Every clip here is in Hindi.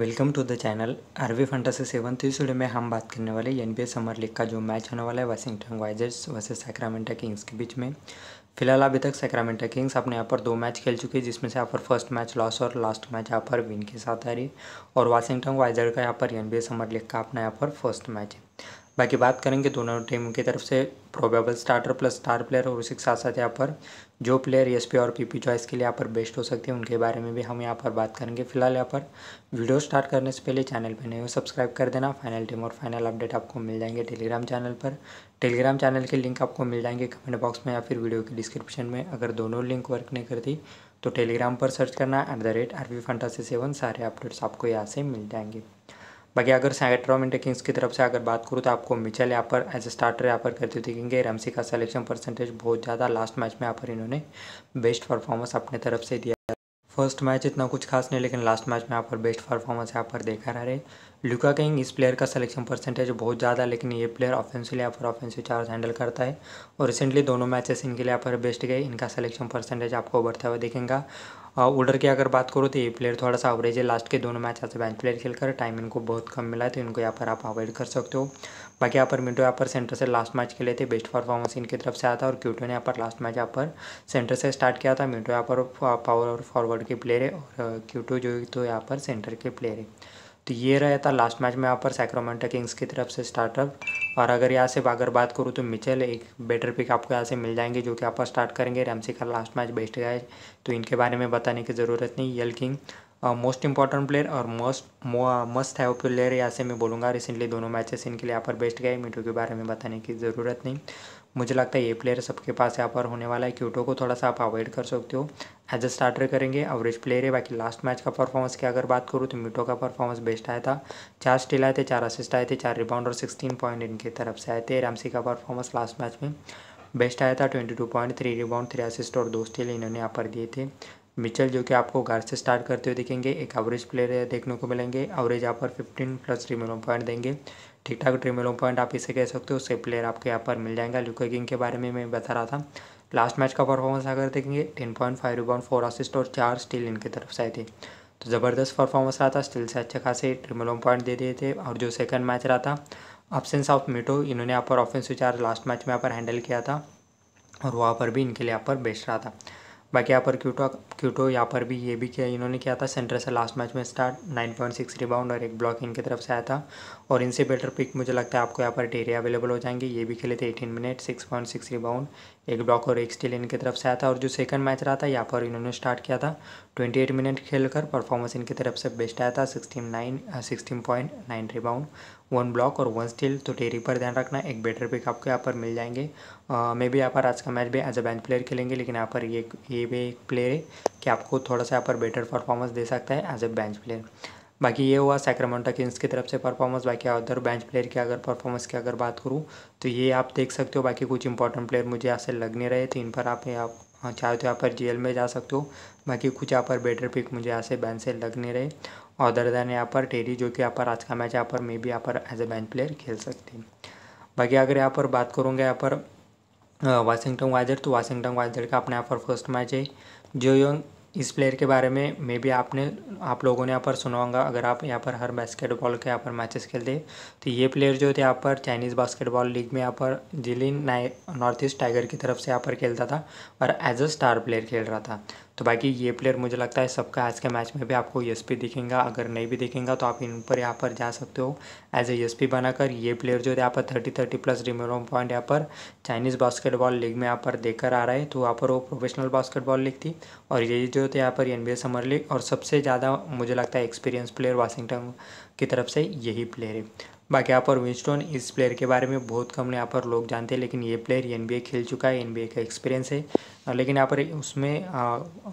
welcome to the channel RV fantasy seven तो में हम बात करने वाले एन बी समर लीग का जो मैच होने वाला है Washington Wizards versus Sacramento Kings के बीच में फिलहाल अभी तक सैक्रामेंटा किंग्स अपने यहाँ पर दो मैच खेल चुकी है जिसमें से यहाँ पर फर्स्ट मैच लॉस और लास्ट मैच यहाँ पर विन के साथ आ रही है और वाशिंगटन वाइजर का यहाँ पर एन समर लीग का अपना यहाँ पर फर्स्ट मैच है बाकी बात करेंगे दोनों टीम की तरफ से probable starter plus star player और उसके साथ साथ यहाँ पर जो प्लेयर एस और पीपी चॉइस के लिए यहाँ पर बेस्ट हो सकती है उनके बारे में भी हम यहाँ पर बात करेंगे फिलहाल यहाँ पर वीडियो स्टार्ट करने से पहले चैनल पर नहीं हो सब्सक्राइब कर देना फाइनल टीम और फाइनल अपडेट आपको मिल जाएंगे टेलीग्राम चैनल पर टेलीग्राम चैनल के लिंक आपको मिल जाएंगे कमेंट बॉक्स में या फिर वीडियो के डिस्क्रिप्शन में अगर दोनों लिंक वर्क नहीं करती तो टेलीग्राम पर सर्च करना at the rate R V fantasy seven सारे अपडेट्स आपको यहाँ से मिल जाएंगे बाकी अगर सैकट्रा मिनटे किंग्स की तरफ से अगर बात करूँ तो आपको मिचल यहाँ पर एज ए स्टार्टर यहाँ पर करते हुए दिखेंगे रमसी का सिलेक्शन परसेंटेज बहुत ज़्यादा लास्ट मैच में यहाँ पर इन्होंने बेस्ट परफॉर्मेंस अपने तरफ से दिया फर्स्ट मैच इतना कुछ खास नहीं लेकिन लास्ट मैच में यहाँ पर बेस्ट परफॉर्मेंस यहाँ पर देखा रहा है लुका किंग इस प्लेयर का सिलेक्शन परसेंटेज बहुत ज़्यादा लेकिन ये प्लेयर ऑफेंसिव यहाँ पर ऑफेंसिव चार्ज हैंडल करता है और रिसेंटली दोनों मैचेस इनके लिए यहाँ पर बेस्ट गए इनका सिलेक्शन परसेंटेज आपको बढ़ता हुआ देखेंगे ओल्डर की अगर बात करो तो ये प्लेयर थोड़ा सा अवरेज है लास्ट के दोनों मैच ऐसे बैंक प्लेयर खेलकर टाइम इनको बहुत कम मिला है तो इनको यहाँ पर आप अवॉइड कर सकते हो बाकी यहाँ पर मिंटो यहाँ पर सेंटर से लास्ट मैच खेले थे बेस्ट परफॉर्मेंस इनकी तरफ से आया था और क्यूटो ने यहाँ पर लास्ट मैच यहाँ पर सेंटर से स्टार्ट किया था मिंटो यहाँ पर पावर और फॉरवर्ड के प्लेयर है और क्यूटो जो तो यहाँ पर सेंटर के प्लेयर है तो ये रहा था लास्ट मैच में यहाँ पर सैक्रोमेंटा किंग्स की तरफ से स्टार्टअप और अगर यहाँ से अगर बात करूँ तो मिचेल एक बेटर पिक आपको यहाँ से मिल जाएंगे जो कि आप स्टार्ट करेंगे रैमसी का लास्ट मैच बेस्ट गए तो इनके बारे में बताने की ज़रूरत नहीं यल किंग मोस्ट इंपॉर्टेंट प्लेयर और मोस्ट मस्ट है प्लेयर यहाँ से मैं बोलूँगा रिसेंटली दोनों मैचेस इनके लिए यहाँ पर बेस्ट गए मीटू के बारे में बताने की ज़रूरत नहीं मुझे लगता है ये प्लेयर सबके पास यहाँ पर होने वाला है क्यूटो को थोड़ा सा आप अवॉइड कर सकते हो एज अ स्टार्टर करेंगे एवरेज प्लेयर है बाकी लास्ट मैच का परफॉर्मेंस की अगर बात करूँ तो मीटो का परफॉर्मेंस बेस्ट आया था चार स्टील आए थे चार असिस्ट आए थे चार रिबाउंड और सिक्सटीन पॉइंट इनके तरफ से आए थे रामसी का परफॉर्मेंस लास्ट मैच में बेस्ट आया था twenty two point three rebound three assist और दो स्टील इन्होंने यहाँ पर दिए थे मिचल जो कि आपको घर से स्टार्ट करते हुए दिखेंगे एक एवरेज प्लेयर देखने को मिलेंगे एवरेज यहाँ पर फिफ्टीन प्लस ट्रिमेलों पॉइंट देंगे ठीक ठाक ट्रिमेलों पॉइंट आप इसे कह सकते हो उससे प्लेयर आपके यहाँ पर मिल जाएगा लुको किंग के बारे में मैं बता रहा था लास्ट मैच का परफॉर्मेंस अगर देखेंगे ten point five rebound four assist और चार स्टील इनकी तरफ से आए थे तो ज़बरदस्त परफॉर्मेंस रहा था स्टील से अच्छे खासे ट्रिमेलों पॉइंट दे दिए थे और जो सेकंड मैच रहा था अब्सेंस ऑफ मिटो इन्होंने यहाँ पर ऑफेंसिव चार्ज लास्ट मैच में यहाँ पर हैंडल किया था और वहाँ पर भी इनके लिए यहाँ पर बेस्ट रहा था बाकी यहाँ पर क्यूटो क्यूटो यहाँ पर भी ये भी किया इन्होंने किया था सेंटर से लास्ट मैच में start nine point six rebound और एक ब्लॉक इनकी तरफ से आया था और इनसे बेटर पिक मुझे लगता है आपको यहाँ पर डेरे अवेलेबल हो जाएंगे ये भी खेले थे eighteen minute six point six rebound एक ब्लॉक और एक स्टील इनकी तरफ से आया था और जो सेकंड मैच रहा था यहाँ पर इन्होंने स्टार्ट किया था ट्वेंटी एट मिनट खेल कर परफॉर्मेंस इनकी तरफ से बेस्ट आया था sixteen nine point nine rebound one block और वन स्टील तो टेरी पर ध्यान रखना एक बेटर पिक आपको यहाँ पर मिल जाएंगे मे भी यहाँ पर आज का मैच भी एज अ बेंच प्लेयर खेलेंगे लेकिन यहाँ पर ये ये भी एक प्लेयर है कि आपको थोड़ा सा यहाँ पर बेटर परफॉर्मेंस दे सकता है एज अ बेंच प्लेयर बाकी ये हुआ सैक्रमोटा किंग्स की तरफ से परफॉर्मेंस बाकी अदर बेंच प्लेयर की अगर परफॉर्मेंस की अगर बात करूँ तो ये आप देख सकते हो बाकी कुछ इंपॉर्टेंट प्लेयर मुझे यहाँ से लग नहीं रहे तो इन पर आप चाहे तो यहाँ पर जेल में जा सकते हो बाकी कुछ यहाँ पर बेटर पिक मुझे यहाँ से बैंक से लग नहीं रहे अदर देन यहाँ पर टेरी जो कि यहाँ पर आज का मैच यहाँ पर मे बी यहाँ पर एज अ बेंच प्लेयर खेल सकते हैं बाकी अगर यहाँ पर बात करूँगा यहाँ पर वाशिंगटन वाइजर तो वाशिंगटन वाइजर का अपने यहाँ पर फर्स्ट मैच है जो यंग इस प्लेयर के बारे में मे बी आपने आप लोगों ने यहाँ पर सुना होगा अगर आप यहाँ पर हर बास्केटबॉल के यहाँ पर मैचेस खेलते तो ये प्लेयर जो थे यहाँ पर चाइनीज़ बास्केटबॉल लीग में यहाँ पर जिलिन नॉर्थ ईस्ट टाइगर की तरफ से यहाँ पर खेलता था और एज अ स्टार प्लेयर खेल रहा था तो बाकी ये प्लेयर मुझे लगता है सबका आज के मैच में भी आपको यस पी दिखेगा अगर नहीं भी दिखेगा तो आप इन पर यहाँ पर जा सकते हो एज ए यस पी बनाकर ये प्लेयर जो है यहाँ पर थर्टी थर्टी प्लस रिमेरोम पॉइंट यहाँ पर चाइनीज़ बास्केटबॉल लीग में यहाँ पर देकर आ रहा है तो यहाँ पर वो प्रोफेशनल बास्केटबॉल लीग थी और ये जो थे तो यहाँ पर एन बी समर लीग और सबसे ज़्यादा मुझे लगता है एक्सपीरियंस प्लेयर वाशिंगटन की तरफ से यही प्लेयर है बाकी यहाँ पर विंस्टोन इस प्लेयर के बारे में बहुत कम यहाँ पर लोग जानते हैं लेकिन ये प्लेयर एन खेल चुका है एन का एक्सपीरियंस है लेकिन यहाँ पर उसमें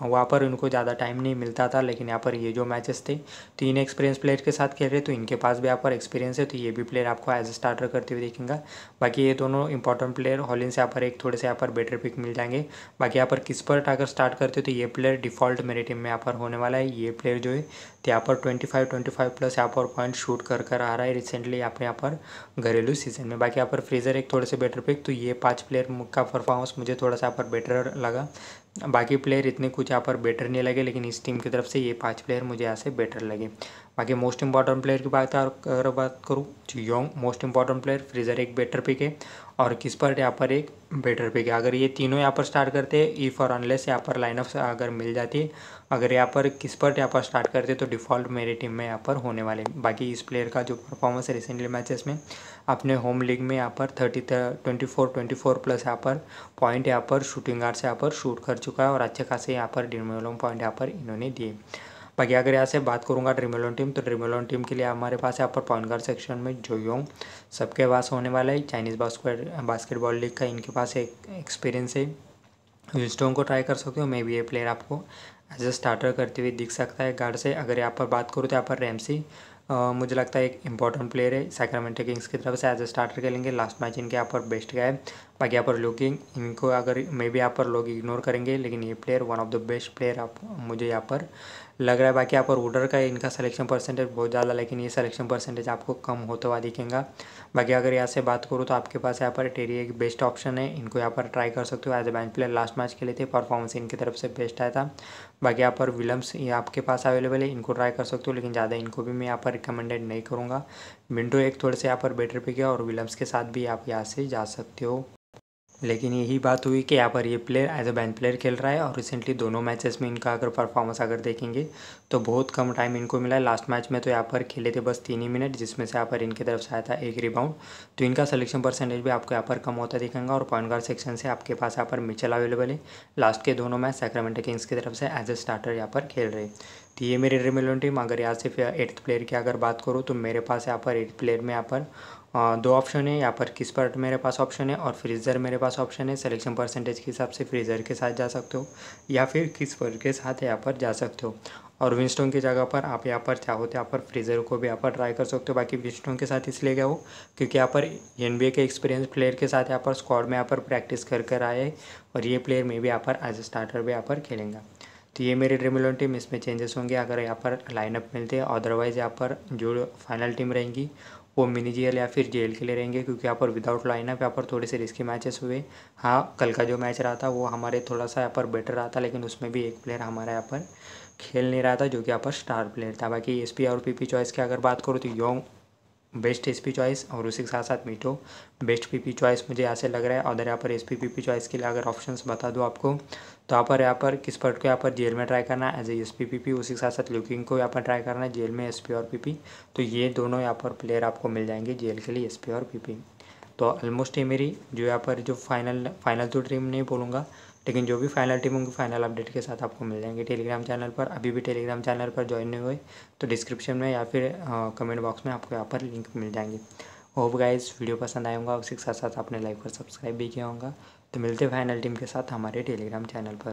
वहाँ पर उनको ज़्यादा टाइम नहीं मिलता था लेकिन यहाँ पर ये जो मैचेस थे तो इन एक्सपीरियंस प्लेयर के साथ खेल रहे तो इनके पास भी यहाँ पर एक्सपीरियंस है तो ये भी प्लेयर आपको एज ए स्टार्टर करते हुए देखेंगे बाकी ये दोनों इंपॉर्टेंट प्लेयर हॉलिन से यहाँ पर एक थोड़े से यहाँ पर बेटर पिक मिल जाएंगे बाकी यहाँ पर किस पर अगर स्टार्ट करते हो तो ये प्लेयर डिफॉल्ट मेरे टीम में यहाँ पर होने वाला है ये प्लेयर जो है तो यहाँ पर twenty five twenty five plus यहाँ पर पॉइंट शूट कर कर आ रहा है रिसेंटली अपने यहाँ पर घरेलू सीजन में बाकी यहाँ पर फ्रीजर एक थोड़े से बेटर पिक तो ये पाँच प्लेयर का परफॉर्मेंस मुझे थोड़ा सा यहाँ पर बेटर लगा बाकी प्लेयर इतने कुछ यहाँ पर बेटर नहीं लगे लेकिन इस टीम की तरफ से ये पांच प्लेयर मुझे यहाँ से बेटर लगे बाकी मोस्ट इंपॉर्टेंट प्लेयर की बात अगर बात करूँ योंग मोस्ट इंपॉर्टेंट प्लेयर फ्रीजर एक बेटर पिक है और किस पर यहाँ पर एक बेटर पिक है अगर ये तीनों यहाँ पर स्टार्ट करते हैं इफ़ और अनलेस यहाँ पर लाइन ऑफ अगर मिल जाती है अगर यहाँ पर किस पर यहाँ पर स्टार्ट करते तो डिफ़ॉल्ट मेरी टीम में यहाँ पर होने वाले बाकी इस प्लेयर का जो परफॉर्मेंस है रिसेंटली मैचेस में अपने होम लीग में यहाँ पर thirty twenty four twenty four plus यहाँ पर पॉइंट यहाँ पर शूटिंग गार्ड से यहाँ पर शूट कर चुका है और अच्छे खासे यहाँ पर डिमोलम पॉइंट यहाँ पर इन्होंने दिए बाकी अगर यहाँ से बात करूँगा ड्रीमेलोन टीम तो ड्रीमेलोन टीम के लिए हमारे पास यहाँ पर पॉइंट गार्ड सेक्शन में जो योंग सबके पास होने वाला है चाइनीज़ बास्केटबॉल लीग का इनके पास एक एक्सपीरियंस है विंस्टोन को ट्राई कर सकते हो मे बी ये प्लेयर आपको एज ए स्टार्टर करते हुए दिख सकता है गार्ड से अगर यहाँ पर बात करूँ तो यहाँ पर रैमसी मुझे लगता है एक इंपॉर्टेंट प्लेयर है सैक्रामेंटो किंग्स की तरफ से एज ए स्टार्टर खेलेंगे लास्ट मैच इनके यहाँ पर बेस्ट गया है बाकी यहाँ पर लुकिंग इनको अगर मे भी यहाँ पर लोग इग्नोर करेंगे लेकिन ये player one of the best player आप मुझे यहाँ पर लग रहा है बाकी यहाँ पर उडर का इनका सिलेक्शन परसेंटेज बहुत ज़्यादा लेकिन ये सिलेक्शन परसेंटेज आपको कम होता हुआ दिखेगा बाकी अगर यहाँ से बात करूँ तो आपके पास यहाँ पर टेरी एक बेस्ट ऑप्शन है इनको यहाँ पर ट्राई कर सकते हो as a bench player last match खेले थे परफॉर्मेंस इनकी तरफ से बेस्ट आया था बाकी यहाँ पर विलम्स ये आपके पास अवेलेबल है इनको ट्राई कर सकते हो लेकिन ज़्यादा इनको भी मैं यहाँ पर रिकमेंडेड नहीं करूँगा मिंटो एक थोड़े से यहाँ पर बेटर पिक है और विलम्स के साथ भी आप यहाँ से जा सकते हो लेकिन यही बात हुई कि यहाँ पर ये player as a bench player खेल रहा है और रिसेंटली दोनों मैचेस में इनका अगर परफॉर्मेंस अगर देखेंगे तो बहुत कम टाइम इनको मिला है लास्ट मैच में तो यहाँ पर खेले थे बस तीन ही मिनट जिसमें से यहाँ पर इनकी तरफ से आया था एक रिबाउंड तो इनका सिलेक्शन परसेंटेज भी आपको यहाँ पर कम होता दिखेंगे और पॉइंट गार्ड सेक्शन से आपके पास यहाँ पर मिचल अवेलेबल है लास्ट के दोनों मैच सैक्रामेंटो किंग्स की तरफ से एज अ स्टार्टर यहाँ पर खेल रहे तो ये मेरी रिमेलन टीम अगर यहाँ से एट्थ प्लेयर की अगर बात करूँ तो मेरे पास यहाँ पर एट्थ प्लेयर में यहाँ पर दो ऑप्शन है यहाँ पर किस पर मेरे पास ऑप्शन है और फ्रीज़र मेरे पास ऑप्शन है सिलेक्शन परसेंटेज के हिसाब से फ्रीज़र के साथ जा सकते हो या फिर किस पर के साथ यहाँ पर जा सकते हो और विंस्टोन की जगह पर आप यहाँ पर चाहो तो यहाँ पर फ्रीज़र को भी यहाँ पर ट्राई कर सकते हो बाकी विंस्टोन के साथ इसलिए गया हो क्योंकि यहाँ पर एन के एक्सपीरियंस प्लेयर के साथ यहाँ पर स्क्वाड में यहाँ पर प्रैक्टिस कर कर आए और ये प्लेयर में भी यहाँ पर एज ए स्टार्टर भी यहाँ पर खेलेंगे तो ये मेरी ड्रीम इलेवन टीम इसमें चेंजेस होंगे अगर यहाँ पर लाइनअप मिलते हैं अदरवाइज़ यहाँ पर जो फाइनल टीम रहेंगी वो मिनी जेल या फिर जेल के लिए रहेंगे क्योंकि यहाँ पर विदाउट लाइनअप यहाँ पर थोड़े से रिस्की मैचेस हुए हाँ कल का जो मैच रहा था वो हमारे थोड़ा सा यहाँ पर बेटर रहा था लेकिन उसमें भी एक प्लेयर हमारा यहाँ पर खेल नहीं रहा था जो कि यहाँ पर स्टार प्लेयर था बाकी एस और पी चॉइस की अगर बात करूँ तो Young best S P choice और उसी के साथ साथ मीटो बेस्ट पी पी चॉइस मुझे यहाँ से लग रहा है अदर यहाँ पर S P P P choice के लिए अगर ऑप्शन बता दो आपको तो यहाँ पर यहाँ पर किस पर्ट को यहाँ पर जेल में ट्राई करना है as a S P P P उसी के साथ साथ लुकिंग को यहाँ पर ट्राई करना है जेल में एस पी और पी पी तो ये दोनों यहाँ पर प्लेयर आपको मिल जाएंगे जेल के लिए एस पी और पी पी तो ऑलमोस्ट ये मेरी जो यहाँ पर जो फाइनल फाइनल तो ट्रीम नहीं बोलूँगा लेकिन जो भी फाइनल टीम होंगी फाइनल अपडेट के साथ आपको मिल जाएंगे टेलीग्राम चैनल पर अभी भी टेलीग्राम चैनल पर ज्वाइन नहीं हुए तो डिस्क्रिप्शन में या फिर कमेंट बॉक्स में आपको यहाँ पर लिंक मिल जाएंगे होप गाइज वीडियो पसंद आएगा उसी उसके साथ साथ आपने लाइक और सब्सक्राइब भी किया होगा तो मिलते फाइनल टीम के साथ हमारे टेलीग्राम चैनल पर